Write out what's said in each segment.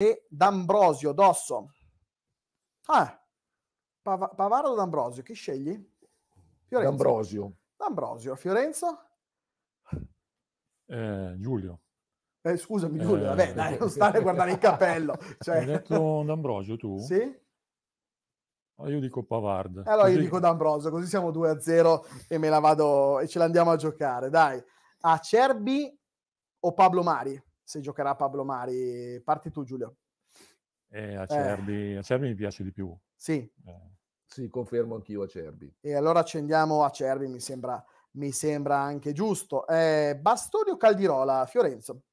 e D'Ambrosio Dosso. Ah, Pav- Pavaro o D'Ambrosio? Chi scegli? Fiorenzo. D'Ambrosio. D'Ambrosio. Fiorenzo? Eh, Giulio. Eh, scusami eh, Giulio, eh, vabbè, dai, non stare a guardare il cappello. Cioè... Hai detto D'Ambrosio tu? Sì. Ah, io dico Pavard. Eh, allora così... io dico D'Ambrosio, così siamo 2 a 0 e me la vado e ce l'andiamo a giocare. Dai, Acerbi o Pablo Mari? se giocherà Pablo Mari. Parti tu, Giulio. Eh, Acerbi, eh. Acerbi mi piace di più. Sì. Eh. Sì, confermo anch'io Acerbi. E allora accendiamo Acerbi, mi sembra, mi sembra anche giusto. Eh, Bastoni o Caldirola, Fiorenzo?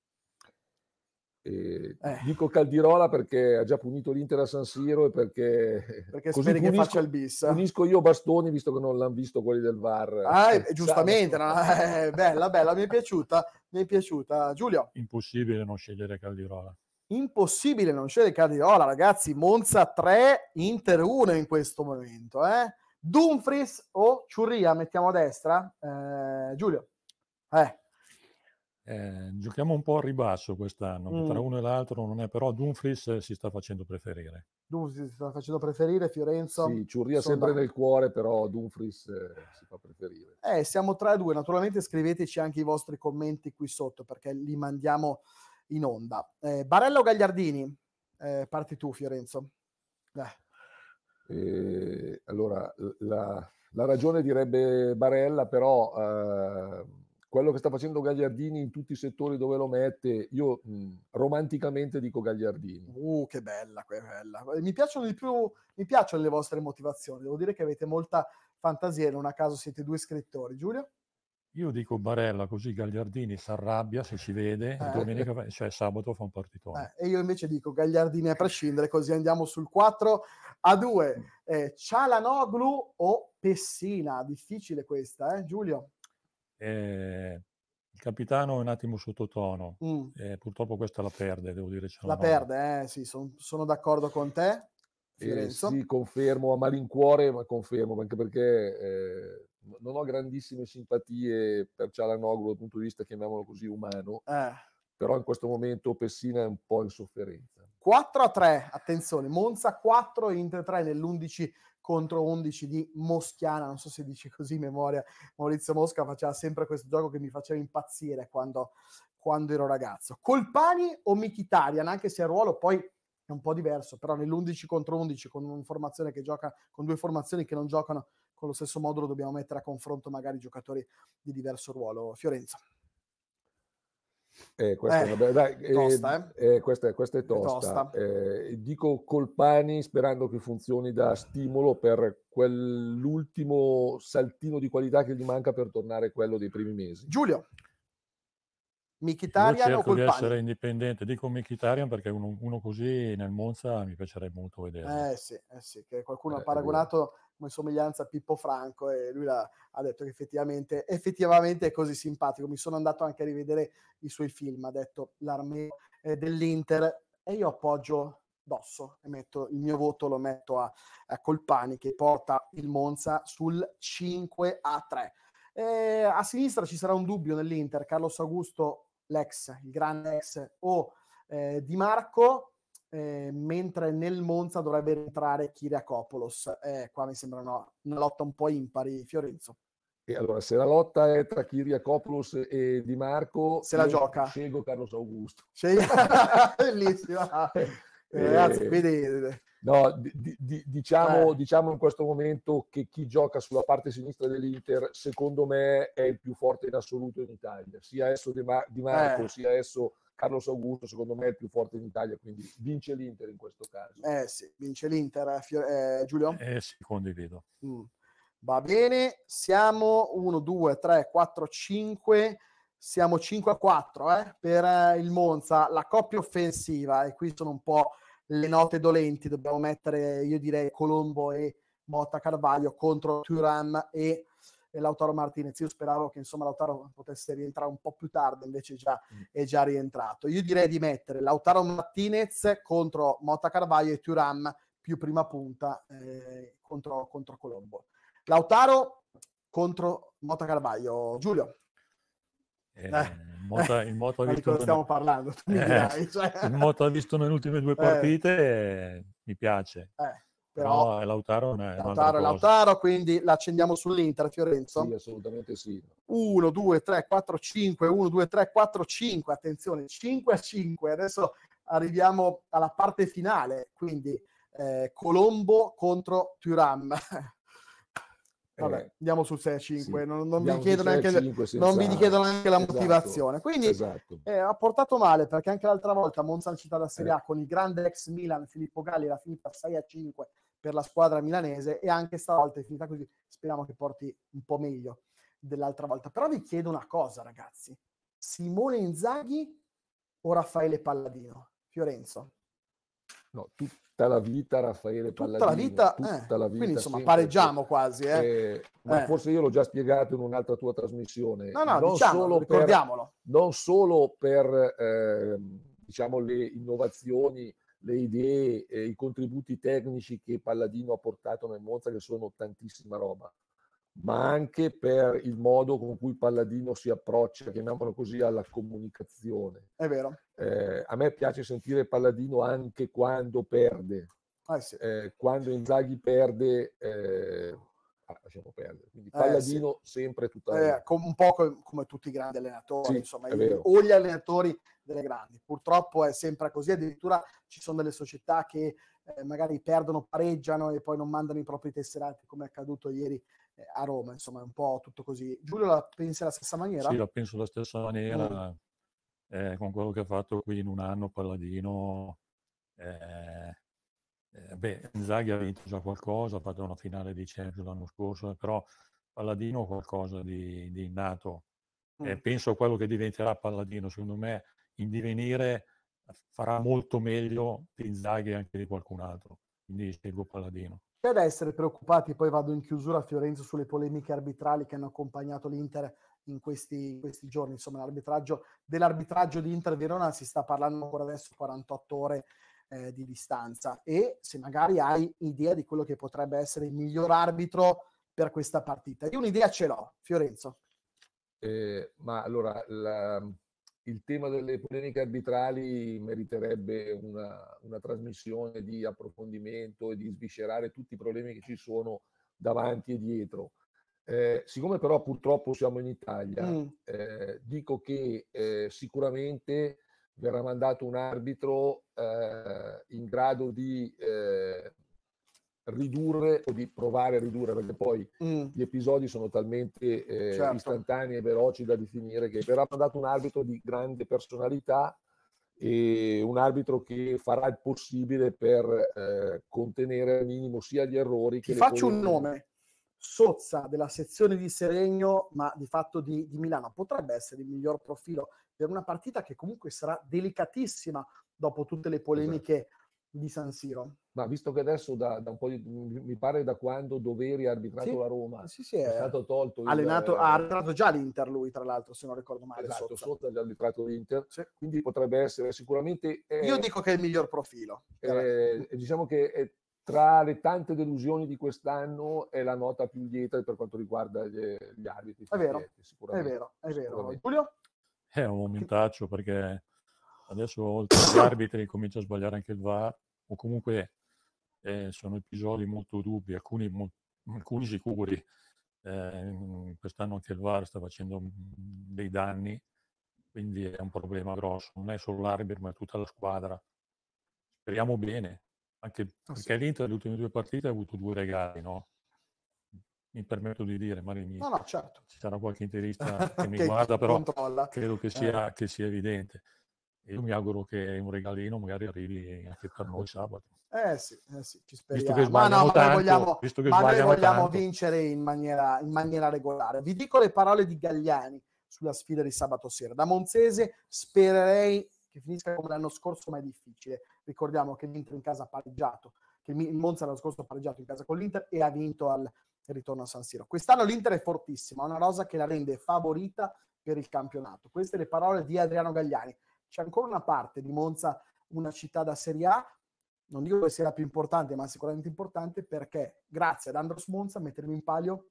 Eh. Dico Caldirola perché ha già punito l'Inter a San Siro e perché, perché così speri punisco, che faccia il bis. Punisco io Bastoni visto che non l'hanno visto quelli del VAR. Eh, ah, cioè, eh, giustamente, no, eh, bella, bella, mi è piaciuta, mi è piaciuta. Giulio. Impossibile non scegliere Caldirola. Impossibile non scegliere Caldirola, ragazzi. Monza 3, Inter 1 in questo momento. Eh? Dumfries o Ciurria, mettiamo a destra. Eh, Giulio. Eh. Eh, giochiamo un po' a ribasso quest'anno, mm. tra uno e l'altro non è, però Dumfries eh, si sta facendo preferire. Dumfries si sta facendo preferire, Fiorenzo. Sì, Ciurria sempre da... nel cuore, però Dumfries eh, si fa preferire. Eh, siamo 3 a 2, naturalmente scriveteci anche i vostri commenti qui sotto perché li mandiamo in onda. Eh, Barella o Gagliardini? Eh, parti tu Fiorenzo. Eh, allora, la, la, ragione direbbe Barella, però ehm, quello che sta facendo Gagliardini in tutti i settori dove lo mette, io mh, romanticamente dico Gagliardini. Uh, che bella, che bella. Eh, mi piacciono di più, mi piacciono le vostre motivazioni, devo dire che avete molta fantasia, e non a caso siete due scrittori. Giulio? Io dico Barella, così Gagliardini si arrabbia se ci vede, eh. domenica, cioè sabato fa un partitone. Eh, e io invece dico Gagliardini a prescindere, così andiamo sul 4 a 2. Eh, Cialanoglu o Pessina? Difficile questa, eh, Giulio? Eh, il capitano è un attimo sottotono, mm. eh, purtroppo questa la perde, devo dire. La perde, eh, sì, son, sono d'accordo con te. Eh, Firenzo. sì, confermo a malincuore, ma confermo anche perché eh, non ho grandissime simpatie per Cialanoglu dal punto di vista, chiamiamolo così, umano, eh. però in questo momento Pessina è un po' in sofferenza. 4 a 3, attenzione, Monza 4, Inter 3 nell'11 contro 11 di Moschiana, non so se dice così in memoria, Maurizio Mosca faceva sempre questo gioco che mi faceva impazzire quando, quando ero ragazzo. Colpani o Mkhitaryan, anche se il ruolo poi è un po' diverso, però nell'11 contro 11 con, gioca, con due formazioni che non giocano con lo stesso modulo dobbiamo mettere a confronto magari giocatori di diverso ruolo. Fiorenzo. Eh, questa, eh, è bella, dai, ehm, eh? eh, tosta, eh, questa, questa, è tosta. È tosta. dico Colpani sperando che funzioni da stimolo per quell'ultimo saltino di qualità che gli manca per tornare quello dei primi mesi. Giulio, Michitarian Io cerco di essere indipendente, dico Michitarian perché uno, uno, così nel Monza mi piacerebbe molto vedere. Eh sì, eh sì che qualcuno ha eh, paragonato come somiglianza a Pippo Franco e lui ha detto che effettivamente, effettivamente, è così simpatico. Mi sono andato anche a rivedere i suoi film, ha detto l'armea eh, dell'Inter e io appoggio Dosso e metto il mio voto lo metto a, a Colpani che porta il Monza sul 5 a 3. Eh, a sinistra ci sarà un dubbio nell'Inter, Carlos Augusto, l'ex, il grande ex o eh, Di Marco, eh, mentre nel Monza dovrebbe entrare Kiriakopoulos. Eh, qua mi sembra una, una lotta un po' impari, Fiorenzo. E allora, se la lotta è tra Kiriakopoulos e Di Marco, se la gioca. Scelgo Carlos Augusto. Bellissima. Eh, eh, ragazzi, vedi... Eh, no, di, di, diciamo, eh. diciamo, in questo momento che chi gioca sulla parte sinistra dell'Inter, secondo me, è il più forte in assoluto in Italia. Sia esso Di, Marco, eh. sia esso Carlos Augusto secondo me è il più forte in Italia, quindi vince l'Inter in questo caso. Eh sì, vince l'Inter, eh, Fiore... eh, Giulio? Eh sì, condivido. Mm. Va bene, siamo 1, 2, 3, 4, 5, siamo 5 a 4 eh, per eh, il Monza, la coppia offensiva, e qui sono un po' le note dolenti, dobbiamo mettere, io direi, Colombo e Motta Carvaglio contro Turam e e Lautaro Martinez. Io speravo che insomma Lautaro potesse rientrare un po' più tardi, invece già, mm. è già rientrato. Io direi di mettere Lautaro Martinez contro Mota Carvaio e Turam più prima punta eh, contro, contro Colombo. Lautaro contro Mota Carvaio. Giulio. Eh, eh, Mota, il Moto ha visto, stiamo non... parlando, eh, dirai, cioè. il Moto ha visto nelle ultime due eh. partite, eh, mi piace. Eh però è Lautaro, è Lautaro, Lautaro, quindi la accendiamo sull'Inter, Fiorenzo? Sì, assolutamente sì. 1, 2, 3, 4, 5, 1, 2, 3, 4, 5, attenzione, 5 a 5. Adesso arriviamo alla parte finale, quindi eh, Colombo contro Turam. Vabbè, eh, andiamo sul 6 a 5, sì. non, non vi chiedono neanche, neanche, la esatto, motivazione. Quindi esatto. eh, ha portato male perché anche l'altra volta Monza città da Serie A eh. con il grande ex Milan Filippo Galli l'ha finita 6 a 5 per la squadra milanese e anche stavolta è finita così. Speriamo che porti un po' meglio dell'altra volta. Però vi chiedo una cosa, ragazzi. Simone Inzaghi o Raffaele Palladino? Fiorenzo. No, tutta la vita Raffaele tutta Palladino. La vita, eh. tutta eh, la vita. Quindi insomma sempre, pareggiamo quasi. Eh. Eh, ma eh. forse io l'ho già spiegato in un'altra tua trasmissione. No, no, non diciamo, solo ricordiamolo. Per, non solo per ehm, diciamo, le innovazioni le idee, eh, i contributi tecnici che Palladino ha portato nel Monza, che sono tantissima roba, ma anche per il modo con cui Palladino si approccia, chiamiamolo così, alla comunicazione. È vero. Eh, a me piace sentire Palladino anche quando perde. Ah, sì. eh, quando Inzaghi perde Eh, lasciamo ah, perdere. Quindi Palladino eh, sì. sempre tutta eh, com- Un po' com- come tutti i grandi allenatori, sì, insomma, i- o gli allenatori delle grandi. Purtroppo è sempre così, addirittura ci sono delle società che eh, magari perdono, pareggiano e poi non mandano i propri tesserati, come è accaduto ieri eh, a Roma, insomma, è un po' tutto così. Giulio la pensi alla stessa maniera? Sì, la penso alla stessa maniera. Mm. Eh, con quello che ha fatto qui in un anno Palladino, eh, eh, beh, Zaghi ha vinto già qualcosa, ha fatto una finale di Champions l'anno scorso, eh, però Palladino è qualcosa di, di innato. Eh, mm. penso a quello che diventerà Palladino, secondo me in divenire eh, farà molto meglio di Zaghi e anche di qualcun altro, quindi scelgo Palladino. C'è da essere preoccupati, poi vado in chiusura a Fiorenzo sulle polemiche arbitrali che hanno accompagnato l'Inter in questi, in questi, giorni. Insomma, l'arbitraggio, dell'arbitraggio di Inter Verona si sta parlando ancora adesso 48 ore eh, di distanza e se magari hai idea di quello che potrebbe essere il miglior arbitro per questa partita. Io un'idea ce l'ho, Fiorenzo. Eh, ma allora la, il tema delle polemiche arbitrali meriterebbe una, una trasmissione di approfondimento e di sviscerare tutti i problemi che ci sono davanti e dietro. Eh, siccome però purtroppo siamo in Italia, mm. eh, dico che eh, sicuramente verrà mandato un arbitro eh, in grado di eh, ridurre o di provare a ridurre, perché poi mm. gli episodi sono talmente eh, certo. istantanei e veloci da definire che verrà mandato un arbitro di grande personalità e un arbitro che farà il possibile per eh, contenere al minimo sia gli errori che... Ti faccio un nome, sozza della sezione di Seregno, ma di fatto di, di, Milano. Potrebbe essere il miglior profilo per una partita che comunque sarà delicatissima dopo tutte le esatto. polemiche esatto. di San Siro. Ma visto che adesso da, da, un po' di, mi pare da quando Doveri ha arbitrato sì, la Roma, sì, sì, è, è stato tolto. Il, allenato, eh, ha arbitrato già l'Inter lui, tra l'altro, se non ricordo male. Esatto, sotto ha arbitrato l'Inter, quindi potrebbe essere sicuramente... Eh, Io dico che è il miglior profilo. Eh, diciamo che è tra le tante delusioni di quest'anno è la nota più lieta per quanto riguarda gli, gli arbitri. È vero, è vero, è vero. Giulio? È eh, un momentaccio perché adesso oltre agli arbitri comincia a sbagliare anche il VAR o comunque eh, sono episodi molto dubbi, alcuni, mo- alcuni sicuri. Eh, quest'anno anche il VAR sta facendo mm, dei danni, quindi è un problema grosso, non è solo l'arbitro ma è tutta la squadra. Speriamo bene, anche ah, perché sì. l'Inter nelle ultime due partite ha avuto due regali, no? Mi permetto di dire, Mario, mi... no, no, certo. ci sarà qualche interista che mi che guarda, però controlla. credo che sia, eh. che sia evidente. Io mi auguro che un regalino magari arrivi anche per noi sabato. Eh sì, eh sì ci speriamo. ma no, ma tanto, noi vogliamo, ma noi vogliamo vincere in maniera, in maniera regolare. Vi dico le parole di Gagliani sulla sfida di sabato sera. Da Monzese spererei che finisca come l'anno scorso, ma è difficile ricordiamo che l'Inter in casa ha pareggiato, che il Monza l'anno scorso ha pareggiato in casa con l'Inter e ha vinto al ritorno a San Siro. Quest'anno l'Inter è fortissima, ha una rosa che la rende favorita per il campionato. Queste le parole di Adriano Gagliani. C'è ancora una parte di Monza, una città da Serie A, non dico che sia la più importante, ma sicuramente importante perché grazie ad Andros Monza mettermi in palio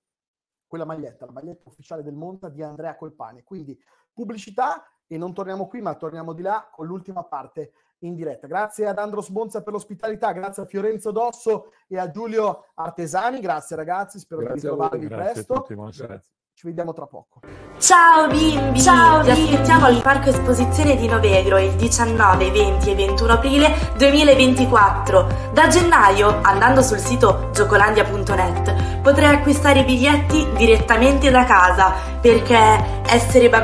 quella maglietta, la maglietta ufficiale del Monza di Andrea Colpani. Quindi pubblicità e non torniamo qui, ma torniamo di là con l'ultima parte in diretta. Grazie ad Andros Bonza per l'ospitalità, grazie a Fiorenzo Dosso e a Giulio Artesani. Grazie ragazzi, spero grazie di ritrovarvi presto. Tutti, Ci vediamo tra poco. Ciao bimbi! Ciao bimbi! Ti aspettiamo al Parco Esposizione di Novedro il 19, 20 e 21 aprile 2024. Da gennaio, andando sul sito giocolandia.net, potrai acquistare i biglietti direttamente da casa perché essere bambini